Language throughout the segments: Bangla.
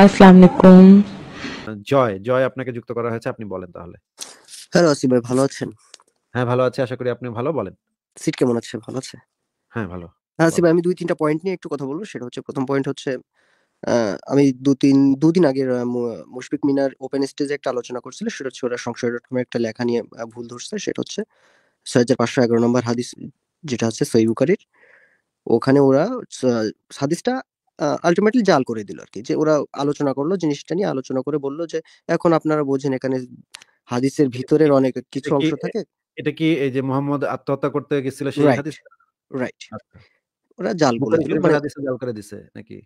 আসসালামু জয় জয় আপনাকে যুক্ত করা হয়েছে আপনি বলেন তাহলে হ্যাঁ রসি ভাই ভালো আছেন হ্যাঁ ভালো আছে আশা করি আপনি ভালো বলেন সিট কেমন আছে ভালো আছে হ্যাঁ ভালো হ্যাঁ ভাই আমি দুই তিনটা পয়েন্ট নিয়ে একটু কথা বলবো সেটা হচ্ছে প্রথম পয়েন্ট হচ্ছে আমি দু তিন দুদিন আগের মুশফিক মিনার ওপেন স্টেজে একটা আলোচনা করছিল সেটা হচ্ছে ওরা সংশয় ডট একটা লেখা নিয়ে ভুল ধরছে সেটা হচ্ছে ছয় হাজার পাঁচশো এগারো নম্বর হাদিস যেটা হচ্ছে সই বুকারির ওখানে ওরা হাদিসটা আলটিমেটলি জাল করে দিল আর কি যে ওরা আলোচনা করলো জিনিসটা নিয়ে আলোচনা করে বললো যে এখন আপনারা বোঝেন এখানে হাদিসের ভিতরের অনেক কিছু অংশ থাকে এটা কি এই যে মোহাম্মদ আত্মহত্যা করতে গেছিল সেই হাদিস রাইট আচ্ছা। ওরা জাল বলে দিল মানে, মানে হাদিস জাল করে দিছে নাকি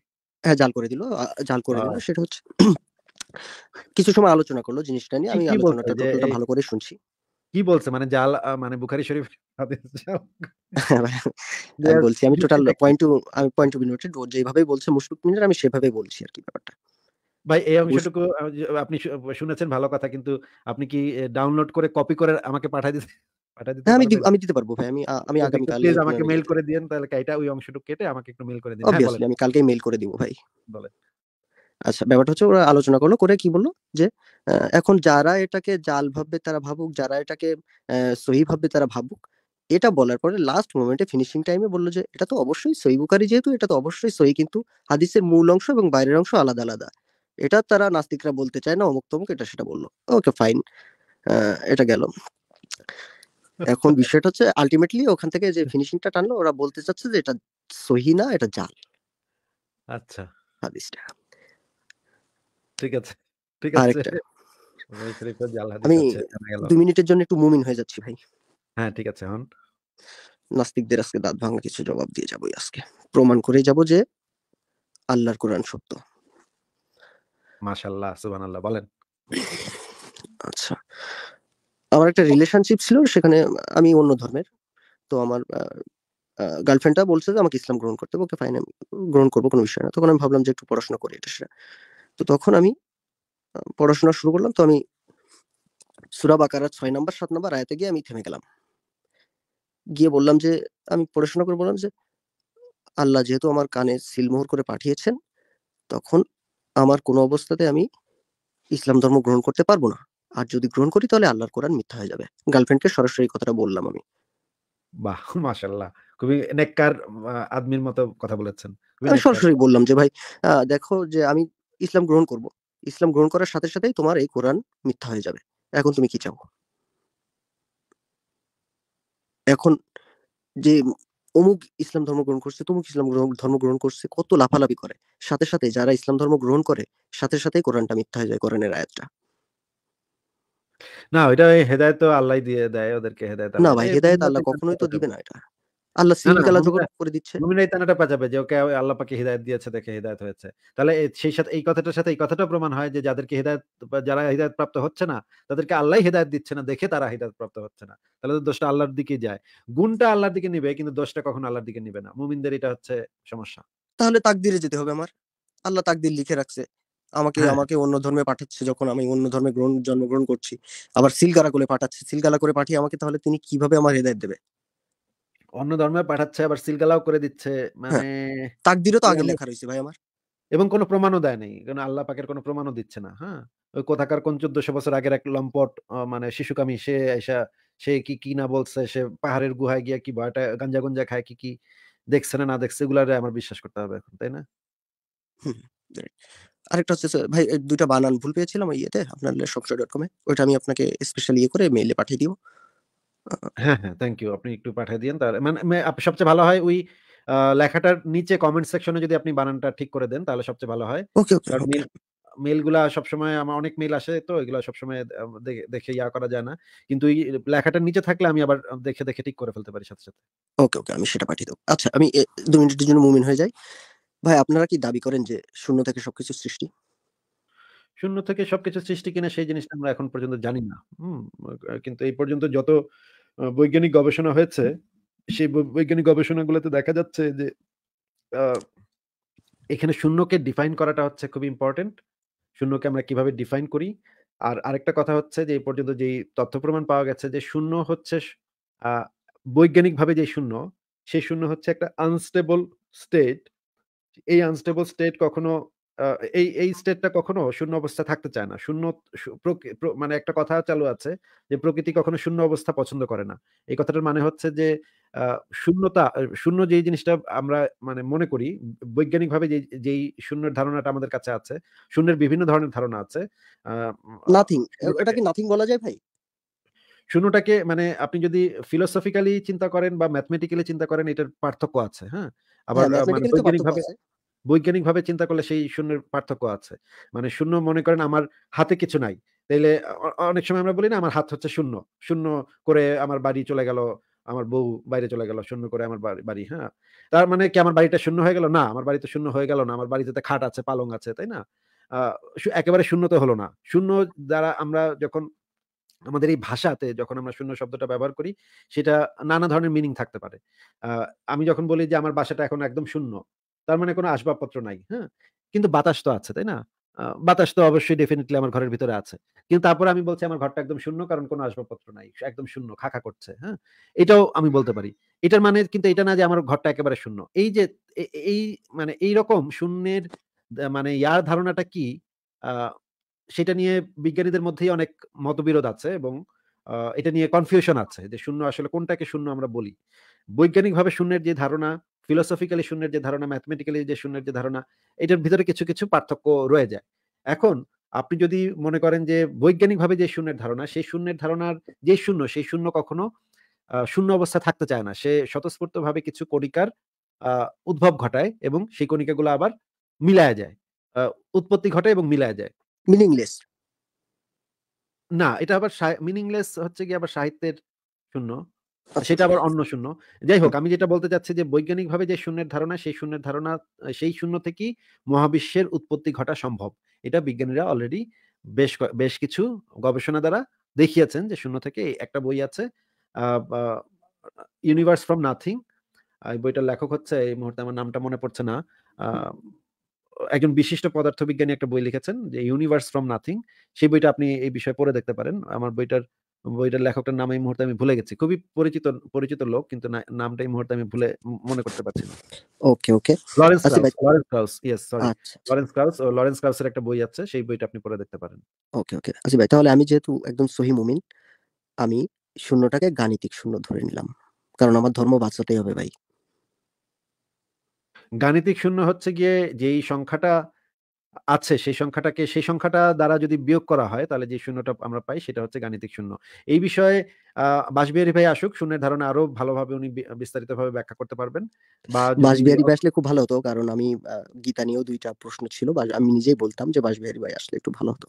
হ্যাঁ জাল করে দিল জাল করে দিল সেটা হচ্ছে কিছু সময় আলোচনা করলো জিনিসটা নিয়ে আমি আলোচনাটা ভালো করে শুনছি কি বলছে মানে জাল মানে বুখারি শরীফ হ্যাঁ, বলছি আমি টোটাল পয়েন্ট টু আমি পয়েন্ট টু যেভাবে বলছে মুশফিক মিনার আমি সেভাবে বলছি আর কি ব্যাপারটা ভাই এই অংশটুকু আপনি শুনেছেন ভালো কথা কিন্তু আপনি কি ডাউনলোড করে কপি করে আমাকে পাঠিয়ে দিতে হ্যাঁ, আমি আমি দিতে পারবো ভাই আমি আমি আচ্ছা, আগামী কাল আমাকে মেইল করে দেন তাহলে এটা ওই অংশটুকু কেটে আমাকে একটু মেইল করে দিন হ্যাঁ, আমি কালকে মেইল করে দিব ভাই বলেন আচ্ছা ব্যাপারটা হচ্ছে ওরা আলোচনা করলো করে কি বললো যে এখন যারা এটাকে জাল ভাববে তারা ভাবুক যারা এটাকে সহি ভাববে তারা ভাবুক এটা বলার পরে লাস্ট মোমেন্টে ফিনিশিং টাইমে বললো যে এটা তো অবশ্যই সহি বুকারি যেহেতু এটা তো অবশ্যই সহি কিন্তু হাদিসের মূল অংশ এবং বাইরের অংশ আলাদা আলাদা এটা তারা নাস্তিকরা বলতে চায় না অমুক তমুক এটা সেটা বললো ওকে ফাইন এটা গেল এখন বিষয়টা হচ্ছে আলটিমেটলি ওখান থেকে যে ফিনিশিংটা টানলো ওরা বলতে চাচ্ছে যে এটা সহি না এটা জাল আচ্ছা হাদিসটা ঠিক আছে ঠিক আছে আমি দুই মিনিটের জন্য একটু মুমিন হয়ে যাচ্ছি ভাই হ্যাঁ ঠিক আছে হন নাস্তিকদের আজকে দাঁত ভাঙা কিছু জবাব দিয়ে যাবই আজকে প্রমাণ করে যাব যে আল্লাহর কোরআন সত্য মাশাল্লাহ সুবহানাল্লাহ বলেন আচ্ছা আমার একটা রিলেশনশিপ ছিল সেখানে আমি অন্য ধর্মের তো আমার গার্লফ্রেন্ডটা বলছে যে আমাকে ইসলাম গ্রহণ করতে ওকে ফাইন গ্রহণ করবো কোনো বিষয় না তখন আমি ভাবলাম যে একটু পড়াশোনা করি এটা সেটা তো তখন আমি পড়াশোনা শুরু করলাম তো আমি সুরা বাকারার ছয় নম্বর সাত নম্বর আয়তে গিয়ে আমি থেমে গেলাম গিয়ে বললাম যে আমি পড়াশোনা করে বললাম যে আল্লাহ যেহেতু আমার কানে সিলমোহর করে পাঠিয়েছেন তখন আমার কোনো অবস্থাতে আমি ইসলাম ধর্ম গ্রহণ করতে পারবো না আর যদি গ্রহণ করি তাহলে আল্লাহর কোরআন মিথ্যা হয়ে যাবে গার্লফ্রেন্ডকে সরাসরি কথাটা বললাম আমি বাহ মাশাল্লাহ খুবই নেককার আদমির মতো কথা বলেছেন আমি সরাসরি বললাম যে ভাই দেখো যে আমি ইসলাম গ্রহণ করব ইসলাম গ্রহণ করার সাথে সাথেই তোমার এই কোরআন মিথ্যা হয়ে যাবে এখন তুমি কি চাও এখন যে অমুক ইসলাম ধর্ম গ্রহণ করছে তমুক ইসলাম ধর্ম গ্রহণ করছে কত লাফালাফি করে সাথে সাথে যারা ইসলাম ধর্ম গ্রহণ করে সাথে সাথে কোরআনটা মিথ্যা হয়ে যায় কোরআনের আয়াতটা না ওইটা হেদায়ত আল্লাহ দিয়ে দেয় ওদেরকে হেদায়ত না ভাই হেদায়ত আল্লাহ কখনোই তো দিবে না এটা আল্লাহ সিরিকালা যখন করে দিচ্ছে মুমিনাই তানাটা পাজাবে যে ওকে আল্লাহ পাকে হিদায়ত দিয়েছে দেখে হিদায়ত হয়েছে তাহলে সেই সাথে এই কথাটার সাথে এই কথাটা প্রমাণ হয় যে যাদেরকে হিদায়ত যারা হিদায়ত প্রাপ্ত হচ্ছে না তাদেরকে আল্লাহ হিদায়ত দিচ্ছে না দেখে তারা হিদায়ত প্রাপ্ত হচ্ছে না তাহলে দোষটা আল্লাহর দিকে যায় গুণটা আল্লাহর দিকে নিবে কিন্তু দোষটা কখন আল্লাহর দিকে নিবে না মুমিনদের এটা হচ্ছে সমস্যা তাহলে তাকদিরে যেতে হবে আমার আল্লাহ তাকদির লিখে রাখছে আমাকে হ্যাঁ। আমাকে অন্য ধর্মে পাঠাচ্ছে যখন আমি অন্য ধর্মে গ্রহণ জন্মগ্রহণ করছি আবার সিলগালা করে পাঠাচ্ছে সিলগালা করে পাঠিয়ে আমাকে তাহলে তিনি কিভাবে আমার হেদায়ত দেবে অন্য ধর্মে পাঠাচ্ছে আবার সিলগালাও করে দিচ্ছে হ্যাঁ, মানে তাকদিরও তো আগে লেখা রয়েছে ভাই আমার এবং কোনো প্রমাণও দেয় নাই কারণ আল্লাহ পাকের কোনো প্রমাণও দিচ্ছে না হ্যাঁ ওই কোথাকার কোন চোদ্দশো বছর আগের এক লম্পট মানে শিশুকামী সে এসা সে কি কি না বলছে সে পাহাড়ের গুহায় গিয়া কি বয়টা গাঞ্জা গঞ্জা খায় কি কি দেখছে না না দেখছে এগুলা আমার বিশ্বাস করতে হবে এখন তাই না আরেকটা হচ্ছে ভাই দুইটা বানান ভুল পেয়েছিলাম ইয়েতে আপনার লেসক ডট কমে ওইটা আমি আপনাকে স্পেশালি ইয়ে করে মেইলে পাঠিয়ে দিব হ্যাঁ, হ্যাঁ। Thank you. আপনি একটু পাঠিয়ে দিয়েন। তাহলে মানে সবচেয়ে ভালো হয় ওই লেখাটার নিচে কমেন্ট সেকশন যদি আপনি বানানটা ঠিক করে দেন তাহলে সবচেয়ে ভালো হয়। মেলগুলা সবসময় আমার অনেক মেল আসে তো এগুলা সবসময় দেখে ইয়া করা যায় না। কিন্তু এই লেখাটার নিচে থাকলে আমি আবার দেখে, দেখে ঠিক করে ফেলতে পারি সাথে, সাথে। ওকে, ওকে। আমি সেটা পাঠিয়ে দেবো আচ্ছা আমি দু ২ মিনিটের জন্য মুমিন হয়ে যাই। ভাই আপনারা কি দাবি করেন যে শূন্য থেকে সবকিছু সৃষ্টি? শূন্য থেকে সবকিছু সৃষ্টি কিনা সেই জিনিসটা আমরা এখন পর্যন্ত জানি না। হম কিন্তু এই পর্যন্ত যত বৈজ্ঞানিক গবেষণা হয়েছে সেই বৈজ্ঞানিক গবেষণাগুলোতে দেখা যাচ্ছে যে এখানে শূন্যকে ডিফাইন করাটা হচ্ছে খুব ইম্পর্টেন্ট শূন্যকে আমরা কিভাবে ডিফাইন করি আর আরেকটা কথা হচ্ছে যে এই পর্যন্ত যে তথ্য প্রমাণ পাওয়া গেছে যে শূন্য হচ্ছে বৈজ্ঞানিকভাবে যে শূন্য সেই শূন্য হচ্ছে একটা আনস্টেবল স্টেট এই আনস্টেবল স্টেট কখনো এই এই স্টেটটা কখনো শূন্য অবস্থা থাকতে চায় না শূন্য মানে একটা কথা চালু আছে যে প্রকৃতি কখনো শূন্য অবস্থা পছন্দ করে না এই কথাটার মানে হচ্ছে যে শূন্যতা শূন্য যেই জিনিসটা আমরা মানে মনে করি বৈজ্ঞানিকভাবে যে যেই শূন্যের ধারণাটা আমাদের কাছে আছে শূন্যের বিভিন্ন ধরনের ধারণা আছে নাথিং এটা কি নাথিং বলা যায় ভাই শূন্যটাকে মানে আপনি যদি ফিলোসফিক্যালি চিন্তা করেন বা ম্যাথমেটিক্যালি চিন্তা করেন এটার পার্থক্য আছে হ্যাঁ আবার হ্যাঁ, মানে বৈজ্ঞানিকভাবে বৈজ্ঞানিকভাবে চিন্তা করলে সেই শূন্যের পার্থক্য আছে মানে শূন্য মনে করেন আমার হাতে কিছু নাই তাইলে অনেক সময় আমরা বলি না আমার হাত হচ্ছে শূন্য শূন্য করে আমার বাড়ি চলে গেল আমার বউ বাইরে চলে গেল শূন্য করে আমার বাড়ি হ্যাঁ তার মানে কি আমার বাড়িটা শূন্য হয়ে গেল না আমার বাড়িতে শূন্য হয়ে গেল না আমার বাড়িতে খাট আছে পালং আছে তাই না একেবারে শূন্য তো হলো না শূন্য দ্বারা আমরা যখন আমাদের এই ভাষাতে যখন আমরা শূন্য শব্দটা ব্যবহার করি সেটা নানা ধরনের মিনিং থাকতে পারে আমি যখন বলি যে আমার বাসাটা এখন একদম শূন্য তার মানে কোনো আসবাবপত্র নাই হ্যাঁ কিন্তু বাতাস তো আছে তাই না বাতাস তো অবশ্যই ডেফিনেটলি আমার ঘরের ভিতরে আছে কিন্তু তারপরে আমি বলছি আমার ঘরটা একদম শূন্য কারণ কোনো আসবাবপত্র নাই একদম শূন্য খাখা করছে হ্যাঁ এটাও আমি বলতে পারি এটার মানে কিন্তু এটা না যে আমার ঘরটা একেবারে শূন্য এই যে এই মানে এই রকম শূন্যের মানে ইয়ার ধারণাটা কি সেটা নিয়ে বিজ্ঞানীদের মধ্যেই অনেক মতবিরোধ আছে এবং এটা নিয়ে কনফিউশন আছে যে শূন্য আসলে কোনটাকে শূন্য আমরা বলি বৈজ্ঞানিকভাবে শূন্যের যে ধারণা ফিলোসফিক্যালি শূন্যের যে ধারণা ম্যাথমেটিক্যালি যে শূন্যের যে ধারণা এটার ভিতরে কিছু কিছু পার্থক্য রয়ে যায় এখন আপনি যদি মনে করেন যে বৈজ্ঞানিকভাবে যে শূন্যের ধারণা সেই শূন্যের ধারণার যে শূন্য সেই শূন্য কখনো শূন্য অবস্থা থাকতে চায় না সে স্বতঃস্ফূর্তভাবে কিছু কণিকার উদ্ভব ঘটায় এবং সেই কণিকাগুলো আবার মিলায় যায় উৎপত্তি ঘটে এবং মিলায় যায় মিনিংলেস না এটা আবার মিনিংলেস হচ্ছে কি আবার সাহিত্যের শূন্য আচ্ছা, সেটা আচ্ছা, আবার আচ্ছা। অন্য শূন্য যাই হোক আমি যেটা বলতে চাচ্ছি যে বৈজ্ঞানিক ভাবে যে শূন্যের ধারণা সেই শূন্যের ধারণা সেই শূন্য থেকেই মহাবিশ্বের উৎপত্তি ঘটা সম্ভব এটা বিজ্ঞানীরা অলরেডি বেশ বেশ কিছু গবেষণা দ্বারা দেখিয়েছেন যে শূন্য থেকে একটা বই আছে ইউনিভার্স ফ্রম নাথিং এই বইটার লেখক হচ্ছে এই মুহূর্তে আমার নামটা মনে পড়ছে না একজন বিশিষ্ট পদার্থবিজ্ঞানী একটা বই লিখেছেন যে ইউনিভার্স ফ্রম নাথিং সেই বইটা আপনি এই বিষয়ে পড়ে দেখতে পারেন আমার বইটার বইটার লেখকটার নাম এই মুহূর্তে আমি ভুলে গেছি খুবই পরিচিত পরিচিত লোক কিন্তু নামটা এই মুহূর্তে আমি ভুলে মনে করতে পারছি না okay okay Lawrence Lawrence Krauss yes sorry Lawrence Krauss ও লরেন্স এর একটা বই আছে সেই বইটা আপনি পড়ে দেখতে পারেন ওকে ওকে আচ্ছা ভাই তাহলে আমি যেহেতু একদম সহি মুমিন আমি শূন্যটাকে গাণিতিক শূন্য ধরে নিলাম কারণ আমার ধর্ম বাঁচাতেই হবে ভাই গাণিতিক শূন্য হচ্ছে গিয়ে যেই সংখ্যাটা আছে সেই সংখ্যাটাকে সেই সংখ্যাটা দ্বারা যদি বিয়োগ করা হয় তাহলে যে শূন্যটা আমরা পাই সেটা হচ্ছে গাণিতিক শূন্য এই বিষয়ে আহ বাসবিহারি ভাই আসুক শূন্যের ধারণা আরো ভালোভাবে উনি বিস্তারিত ভাবে ব্যাখ্যা করতে পারবেন বা বাসবিহারি ভাই আসলে খুব ভালো হতো কারণ আমি গীতা নিয়েও দুইটা প্রশ্ন ছিল আমি নিজেই বলতাম যে বাসবিহারি ভাই আসলে একটু ভালো হতো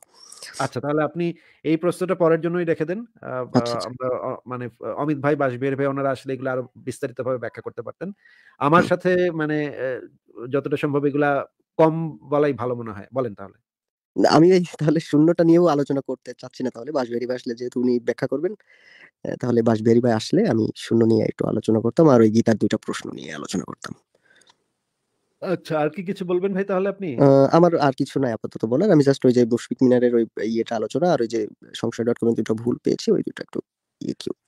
আচ্ছা তাহলে আপনি এই প্রশ্নটা পরের জন্যই রেখে দেন আচ্ছা, আচ্ছা। আমরা মানে অমিত ভাই বাসবিহারি ভাই ওনারা আসলে এগুলো আরো বিস্তারিত ভাবে ব্যাখ্যা করতে পারতেন আমার সাথে মানে যতটা সম্ভব এগুলা কম বলাই ভালো মনে হয় বলেন তাহলে আমি তাহলে শূন্যটা নিয়েও আলোচনা করতে চাচ্ছি না তাহলে বাঁশবিহারি ভাই আসলে যেহেতু উনি ব্যাখ্যা করবেন তাহলে বাঁশবিহারি ভাই আসলে আমি শূন্য নিয়ে একটু আলোচনা করতাম আর ওই গীতার দুটা প্রশ্ন নিয়ে আলোচনা করতাম আচ্ছা আর কি কিছু বলবেন ভাই তাহলে আপনি আমার আর কিছু নাই আপাতত বলার আমি জাস্ট ওই যে বৈশ্বিক মিনারের ওই ইয়েটা আলোচনা আর ওই যে সংসার ডট কমের দুটো ভুল পেয়েছি ওই দুটো একটু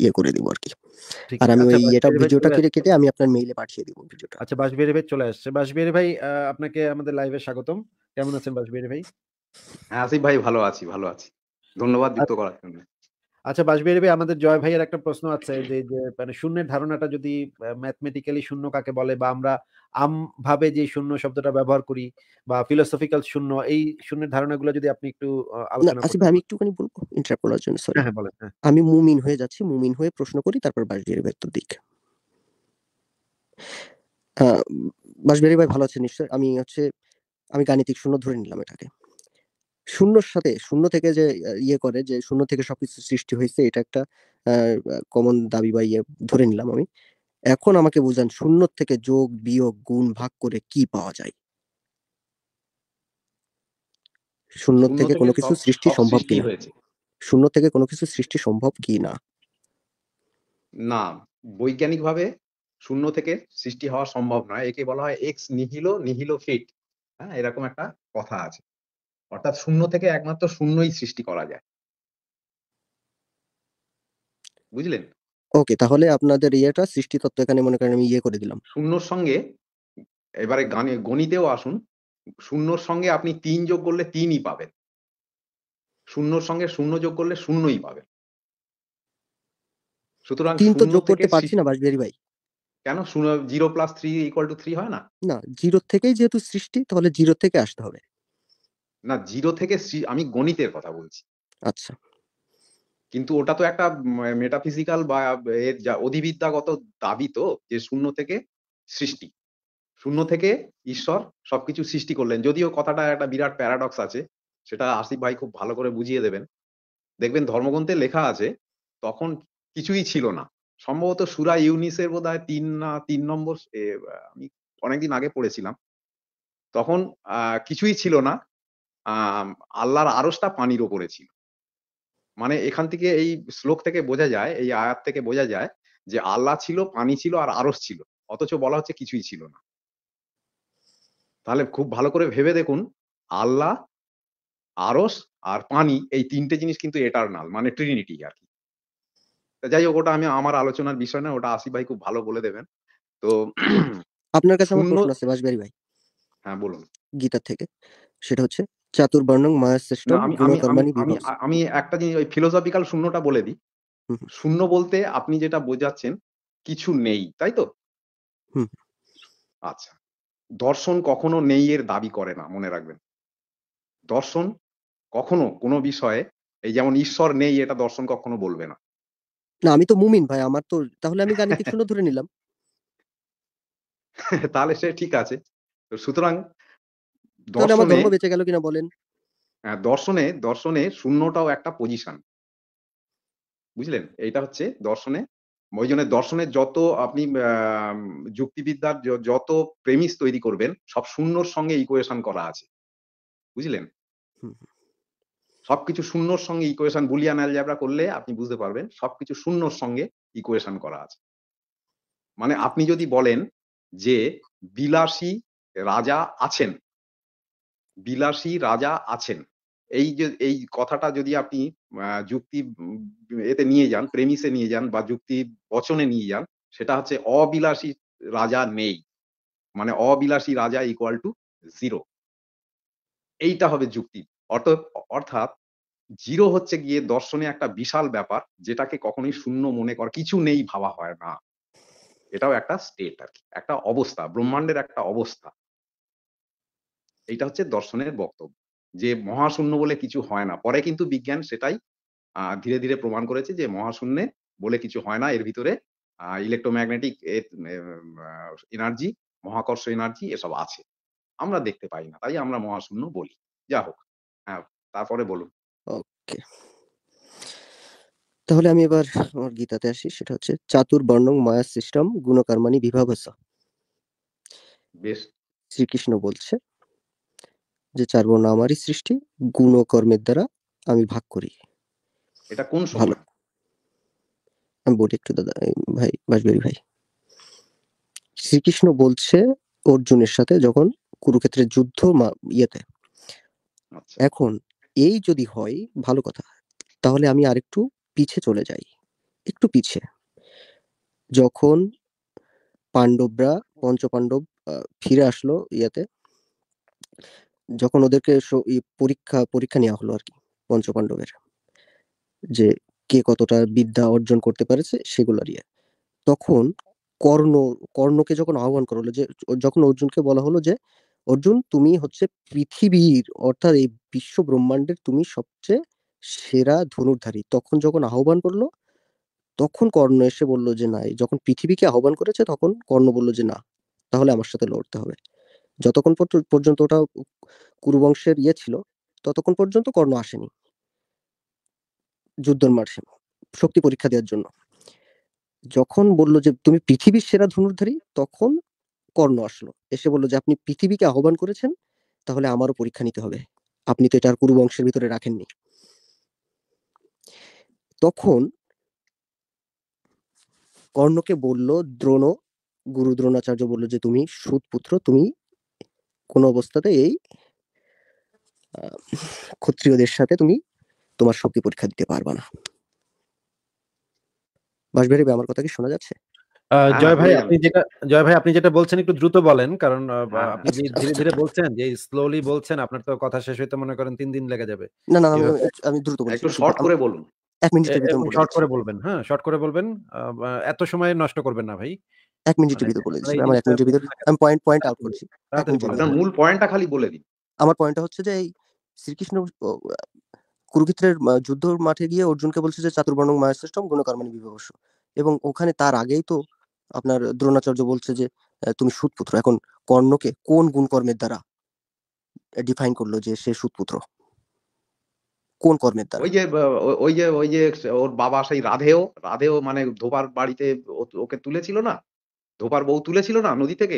ইয়ে করে দিব আর কি আর আমি আচ্ছা, ওই এটা ভিডিওটা কেটে কেটে আমি আপনার মেইলে পাঠিয়ে দেবো ভিডিওটা আচ্ছা বাসবিহারি ভাই চলে আসছে বাসবিহারি ভাই আপনাকে আমাদের লাইভে স্বাগতম কেমন আছেন বাসবিহারি ভাই হ্যাঁ আসিফ ভাই ভালো আছি ভালো আছি ধন্যবাদ যুক্ত করার জন্য আচ্ছা বাসবিহারী আমাদের জয় ভাইয়ের একটা প্রশ্ন আছে যে মানে শূন্যের ধারণাটা যদি ম্যাথমেটিক্যালি শূন্য কাকে বলে বা আমরা আম ভাবে যে শূন্য শব্দটা ব্যবহার করি বা ফিলোসফিক্যাল শূন্য এই শূন্যের ধারণাগুলো যদি আপনি একটু আলোচনা আসিফ ভাই আমি একটুখানি বলবো ইন্টারাপ্ট করার জন্য সরি হ্যাঁ, হ্যাঁ বলেন হ্যাঁ। আমি মুমিন হয়ে যাচ্ছি মুমিন হয়ে প্রশ্ন করি তারপর বাসবিহারী ভাই উত্তর দিক বাসবিহারী ভাই ভালো আছেন নিশ্চয় আমি হচ্ছে আমি গাণিতিক শূন্য ধরে নিলাম এটাকে শূন্যর সাথে শূন্য থেকে যে ইয়ে করে যে শূন্য থেকে সবকিছু সৃষ্টি হয়েছে এটা একটা কমন দাবি বা ইয়ে ধরে নিলাম আমি এখন আমাকে বুঝান শূন্য থেকে যোগ বিয়োগ গুণ ভাগ করে কি পাওয়া যায় শূন্য থেকে কোনো কিছু সৃষ্টি সম্ভব কি শূন্য থেকে কোনো কিছু সৃষ্টি সম্ভব কি না না বৈজ্ঞানিক ভাবে শূন্য থেকে সৃষ্টি হওয়া সম্ভব নয় একে বলা হয় এক্স নিহিলো নিহিলো ফিট হ্যাঁ এরকম একটা কথা আছে অর্থাৎ শূন্য থেকে একমাত্র শূন্যই সৃষ্টি করা যায় বুঝলেন ওকে তাহলে আপনাদের ইয়েটা সৃষ্টি তত্ত্ব এখানে মনে করেন আমি ইয়ে করে দিলাম শূন্যর সঙ্গে এবারে গানে গণিতেও আসুন শূন্যর সঙ্গে আপনি তিন যোগ করলে তিনই পাবেন শূন্যর সঙ্গে শূন্য যোগ করলে শূন্যই পাবেন সুতরাং তিন তো যোগ করতে পারছি না ভাই কেন শূন্য zero plus three equal to three হয় না না জিরো থেকেই যেহেতু সৃষ্টি তাহলে জিরো থেকে আসতে হবে না জিরো থেকে আমি গণিতের কথা বলছি আচ্ছা কিন্তু ওটা তো একটা মেটাফিজিক্যাল বা এর যা অধিবিদ্যাগত দাবি তো যে শূন্য থেকে সৃষ্টি শূন্য থেকে ঈশ্বর সবকিছু সৃষ্টি করলেন যদিও কথাটা একটা বিরাট প্যারাডক্স আছে সেটা আসিফ ভাই খুব ভালো করে বুঝিয়ে দেবেন দেখবেন ধর্মগ্রন্থে লেখা আছে তখন কিছুই ছিল না সম্ভবত সুরা ইউনিসের বোধ হয় তিন না তিন নম্বর আমি অনেকদিন আগে পড়েছিলাম তখন কিছুই ছিল না আল্লাহর আরসটা পানির ওপরে ছিল মানে এখান থেকে এই শ্লোক থেকে বোঝা যায় এই আয়াত থেকে বোঝা যায় যে আল্লাহ ছিল পানি ছিল আর আরস ছিল অথচ বলা হচ্ছে কিছুই ছিল না তাহলে খুব ভালো করে ভেবে দেখুন আল্লাহ আরস আর পানি এই তিনটে জিনিস কিন্তু এটারনাল মানে ট্রিনিটি আর কি যাই হোক ওটা আমি আমার আলোচনার বিষয় না ওটা আসি ভাই খুব ভালো বলে দেবেন তো আপনার কাছে আমার প্রশ্ন আছে ভাই হ্যাঁ বলুন গীতা থেকে সেটা হচ্ছে চাতুর্বর্ণং মায়াশ্রেষ্ঠ আমি একটা জিনিস ওই ফিলোসফিক্যাল শূন্যটা বলে দিই শূন্য বলতে আপনি যেটা বোঝাচ্ছেন কিছু নেই তাই তো আচ্ছা দর্শন কখনো নেই এর দাবি করে না মনে রাখবেন দর্শন কখনো কোনো বিষয়ে এই যেমন ঈশ্বর নেই এটা দর্শন কখনো বলবে না না আমি তো মুমিন ভাই আমার তো তাহলে আমি গাণিতিক শূন্য ধরে নিলাম তাহলে সে ঠিক আছে সুতরাং দর্শনে দর্শনে দর্শনে শূন্যটাও একটা পজিশন বুঝলেন এইটা হচ্ছে দর্শনে ওই জন্য দর্শনের যত আপনি যুক্তিবিদ্যার যত প্রেমিস তৈরি করবেন সব শূন্যর সঙ্গে ইকুয়েশন করা আছে বুঝলেন সবকিছু শূন্যর সঙ্গে ইকুয়েশন বুলিয়ান অ্যালজাবরা করলে আপনি বুঝতে পারবেন সবকিছু শূন্যর সঙ্গে ইকুয়েশন করা আছে মানে আপনি যদি বলেন যে বিলাসী রাজা আছেন বিলাসী রাজা আছেন এই যে এই কথাটা যদি আপনি যুক্তি এতে নিয়ে যান প্রেমিসে নিয়ে যান বা যুক্তি বচনে নিয়ে যান সেটা হচ্ছে অবিলাসী রাজা নেই মানে অবিলাসী রাজা ইকুয়াল টু জিরো এইটা হবে যুক্তি অর্থাৎ জিরো হচ্ছে গিয়ে দর্শনে একটা বিশাল ব্যাপার যেটাকে কখনোই শূন্য মনে কর কিছু নেই ভাবা হয় না এটাও একটা স্টেট আর কি একটা অবস্থা ব্রহ্মাণ্ডের একটা অবস্থা এটা হচ্ছে দর্শনের বক্তব্য যে মহাশূন্য বলে কিছু হয় না পরে কিন্তু বিজ্ঞান সেটাই ধীরে ধীরে প্রমাণ করেছে যে মহাশূন্যে বলে কিছু হয় না এর ভিতরে ইলেকট্রোম্যাগনেটিক এনার্জি মহাকর্ষ এনার্জি এসব আছে আমরা দেখতে পাই না তাই আমরা মহাশূন্য বলি যা হোক হ্যাঁ তারপরে বলুন ওকে তাহলে আমি এবার আমার গীতাতে আসি সেটা হচ্ছে চাতুর বর্ণং মায়া সিস্টেম গুণকারমানি বিভাবস বেশ শ্রীকৃষ্ণ বলছে যে চার বর্ণ আমারই সৃষ্টি গুণ কর্মের দ্বারা আমি ভাগ করি এটা কোন ভালো আমি বলি একটু দাদা ভাই বাসবেরি ভাই শ্রীকৃষ্ণ বলছে অর্জুনের সাথে যখন কুরুক্ষেত্রের যুদ্ধ ইয়েতে আচ্ছা। এখন এই যদি হয় ভালো কথা তাহলে আমি আরেকটু পিছে চলে যাই একটু পিছে যখন পাণ্ডবরা পঞ্চপাণ্ডব ফিরে আসলো ইয়াতে যখন ওদেরকে পরীক্ষা পরীক্ষা নেওয়া হলো আর কি পঞ্চপাণ্ডবের যে কে কতটা বিদ্যা অর্জন করতে পারেছে সেগুলোরই তখন কর্ণ কর্ণকে যখন আহ্বান করা হলো যে যখন অর্জুনকে বলা হলো যে অর্জুন তুমি হচ্ছে পৃথিবীর অর্থাৎ এই বিশ্ব ব্রহ্মাণ্ডের তুমি সবচেয়ে সেরা ধনুর্ধারী তখন যখন আহ্বান করলো তখন কর্ণ এসে বলল যে না যখন পৃথিবীকে আহ্বান করেছে তখন কর্ণ বলল যে না তাহলে আমার সাথে লড়তে হবে যতক্ষণ পর্যন্ত ওটা কুরুবংশের ইয়ে ছিল ততক্ষণ পর্যন্ত কর্ণ আসেনি যুদ্ধর মার্শে শক্তি পরীক্ষা দেওয়ার জন্য যখন বললো যে তুমি পৃথিবীর সেরা ধনুর্ধারী তখন কর্ণ আসলো এসে বললো যে আপনি পৃথিবীকে আহ্বান করেছেন তাহলে আমারও পরীক্ষা নিতে হবে আপনি তো এটা আর কুরুবংশের ভিতরে রাখেননি তখন কর্ণকে বলল দ্রোণ গুরু দ্রোণাচার্য বলল যে তুমি সুতপুত্র তুমি কোন অবস্থাতে এই ক্ষত্রিয়দের সাথে তুমি তোমার শক্তি পরীক্ষা দিতে পারবা না বাসবিহারী ভাই আমার কথা কি শোনা যাচ্ছে হ্যাঁ, জয় হ্যাঁ, ভাই হ্যাঁ। আপনি যেটা জয় ভাই আপনি যেটা বলছেন একটু দ্রুত বলেন কারণ আপনি ধীরে ধীরে বলছেন যে স্লোলি বলছেন আপনার তো কথা শেষ হইতে মনে করেন তিন দিন লেগে যাবে না না আমি দ্রুত বলছি একটু শর্ট করে বলুন এক মিনিটের ভিতর শর্ট করে বলবেন হ্যাঁ শর্ট করে বলবেন এত সময় নষ্ট করবেন না ভাই এক মিনিটের ভিতরে বলে দিচ্ছি আমার মানে এক মিনিটের ভিতরে আমি পয়েন্ট পয়েন্ট আউট করছি মূল পয়েন্টটা খালি বলে দিন আমার পয়েন্টটা হচ্ছে যে এই শ্রীকৃষ্ণ কুরুক্ষেত্রের যুদ্ধ মাঠে গিয়ে অর্জুনকে বলছে যে চাতুর্বর্ণ মায়াশ্রেষ্ঠম গুণকর্মানি বিভবস্য এবং ওখানে তার আগেই তো আপনার দ্রোণাচার্য বলছে যে তুমি সুতপুত্র এখন কর্ণকে কোন গুণকর্মের দ্বারা ডিফাইন করলো যে সে সুতপুত্র কোন কর্মের দ্বারা ওই যে ওই যে ওই যে ওর বাবা সেই রাধেও রাধেও মানে ধোবার বাড়িতে ওকে তুলেছিল না ধোপার বউ তুলেছিল না নদী থেকে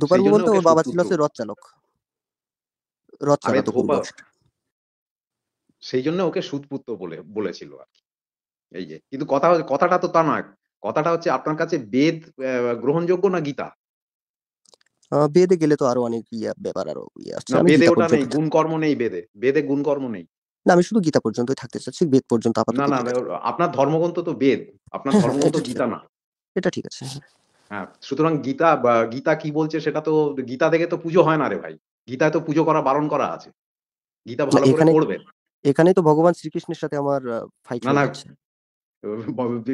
ধোপার বউ বলতে ওর বাবা ছিল সে রথ চালক রথ চালক সেই জন্য ওকে সুদপুত্র বলে বলেছিল আর এই যে কিন্তু কথা কথাটা তো তা না কথাটা হচ্ছে আপনার কাছে বেদ গ্রহণযোগ্য না গীতা বেদে গেলে তো আরো অনেক ইয়া ব্যাপার আরো ইয়ে বেদে ওটা নেই গুণকর্ম নেই বেদে বেদে গুণকর্ম নেই না আমি শুধু গীতা পর্যন্তই থাকতে চাচ্ছি বেদ পর্যন্ত আপাতত না না আপনার ধর্মগ্রন্থ তো বেদ আপনার ধর্মগ্রন্থ গীতা না এটা ঠিক আছে হ্যাঁ। হ্যাঁ সুতরাং গীতা বা গীতা কি বলছে সেটা তো গীতা থেকে তো পুজো হয় না রে ভাই গীতায় তো পুজো করা বারণ করা আছে গীতা ভালো করে পড়বে এখানে তো ভগবান শ্রীকৃষ্ণের সাথে আমার ফাইট না না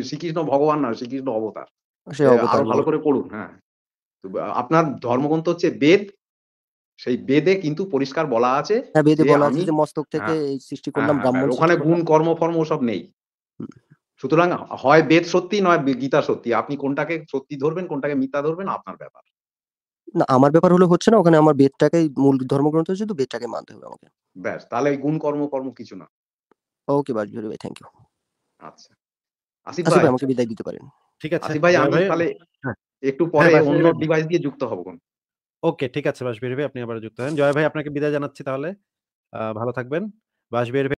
শ্রীকৃষ্ণ ভগবান না শ্রীকৃষ্ণ অবতার আরো ভালো হ্যাঁ। করে পড়ুন হ্যাঁ আপনার ধর্মগ্রন্থ হচ্ছে বেদ সেই বেদে কিন্তু পরিষ্কার বলা আছে হ্যাঁ, বেদে বলা আছে যে মস্তক থেকে হ্যাঁ, সৃষ্টি করলাম ব্রাহ্মণ ওখানে গুণ কর্ম ফর্ম সব নেই সুতরাং হয় বেদ সত্যি নয় গীতা সত্যি আপনি কোনটাকে সত্যি ধরবেন কোনটাকে মিথ্যা ধরবেন আপনার ব্যাপার না আমার ব্যাপার হলো হচ্ছে না ওখানে আমার বেদটাকে মূল ধর্মগ্রন্থ শুধু বেদটাকে মানতে হবে আমাকে ব্যাস তাহলে গুণ কর্ম কর্ম কিছু না ওকে বাজবিহারি ভাই থ্যাংক ইউ আচ্ছা আসিফ ভাই আমাকে বিদায় দিতে পারেন ঠিক আছে আসিফ ভাই আমি তাহলে হ্যাঁ। একটু হ্যাঁ, পরে অন্য ডিভাইস দিয়ে যুক্ত হব কোন ওকে ঠিক আছে বাসবিহারি ভাই আপনি আবার যুক্ত হন জয় ভাই আপনাকে বিদায় জানাচ্ছি তাহলে ভালো থাকবেন বাসবিহারি